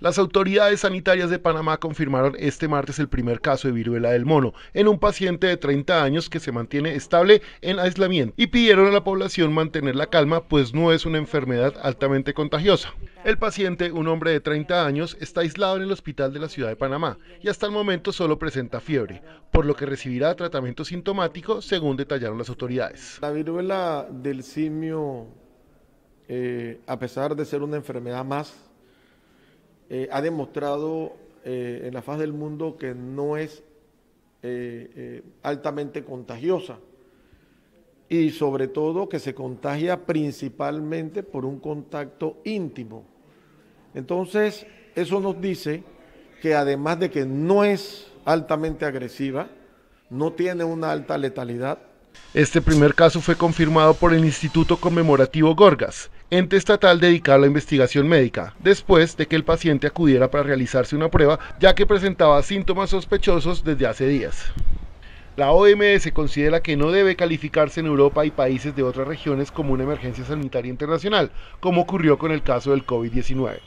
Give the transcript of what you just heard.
Las autoridades sanitarias de Panamá confirmaron este martes el primer caso de viruela del mono en un paciente de 30 años que se mantiene estable en aislamiento y pidieron a la población mantener la calma pues no es una enfermedad altamente contagiosa. El paciente, un hombre de 30 años, está aislado en el hospital de la ciudad de Panamá y hasta el momento solo presenta fiebre, por lo que recibirá tratamiento sintomático según detallaron las autoridades. La viruela del simio, eh, a pesar de ser una enfermedad más, eh, ha demostrado eh, en la faz del mundo que no es eh, altamente contagiosa y sobre todo que se contagia principalmente por un contacto íntimo. Entonces, eso nos dice que además de que no es altamente agresiva, no tiene una alta letalidad. Este primer caso fue confirmado por el Instituto Conmemorativo Gorgas, ente estatal dedicado a la investigación médica, después de que el paciente acudiera para realizarse una prueba, ya que presentaba síntomas sospechosos desde hace días. La OMS considera que no debe calificarse en Europa y países de otras regiones como una emergencia sanitaria internacional, como ocurrió con el caso del COVID-19.